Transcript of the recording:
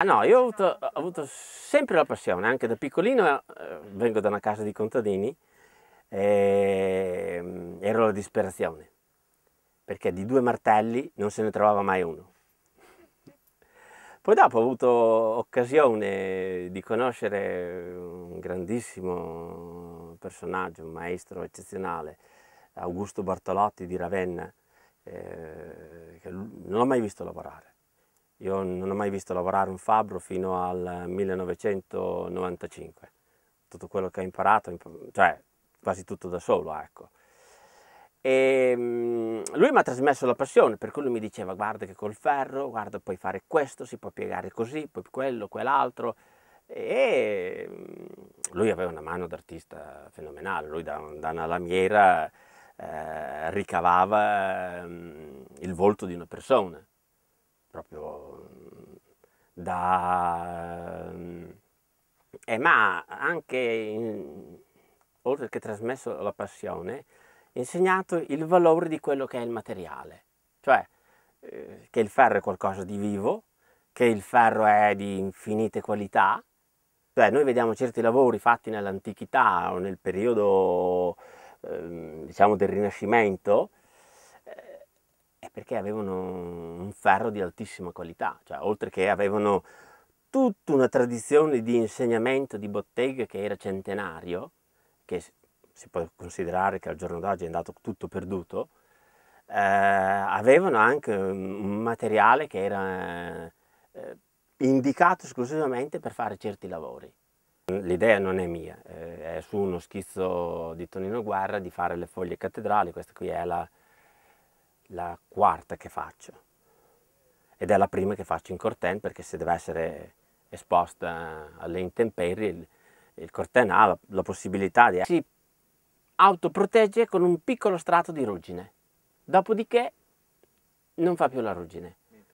Ah, no, io ho avuto, ho avuto, sempre la passione, anche da piccolino eh, vengo da una casa di contadini e eh, ero la disperazione, perché di due martelli non se ne trovava mai uno. Poi dopo ho avuto occasione di conoscere un grandissimo personaggio, un maestro eccezionale, Augusto Bartolotti di Ravenna, eh, che non l'ho mai visto lavorare io non ho mai visto lavorare un fabbro fino al 1995. Tutto quello che ho imparato, cioè quasi tutto da solo, ecco. E ehm, lui mi ha trasmesso la passione, per cui lui mi diceva guarda che col ferro, guarda puoi fare questo, si può piegare così, poi quello, quell'altro. E ehm, lui aveva una mano d'artista fenomenale, lui da, da una lamiera eh, ricavava eh, il volto di una persona, proprio da, ehm, eh, ma anche, in, oltre che trasmesso la passione, insegnato il valore di quello che è il materiale, cioè eh, che il ferro è qualcosa di vivo, che il ferro è di infinite qualità, cioè noi vediamo certi lavori fatti nell'antichità o nel periodo eh, diciamo del Rinascimento, perché avevano un ferro di altissima qualità, cioè, oltre che avevano tutta una tradizione di insegnamento di botteghe che era centenario, che si può considerare che al giorno d'oggi è andato tutto perduto, eh, avevano anche un materiale che era eh, indicato esclusivamente per fare certi lavori. L'idea non è mia, eh, è su uno schizzo di Tonino Guerra di fare le foglie cattedrali, questa qui è la, la quarta che faccio ed è la prima che faccio in corten perché se deve essere esposta alle intemperie il, il corten ha la, la possibilità di si autoprotegge con un piccolo strato di ruggine dopodiché non fa più la ruggine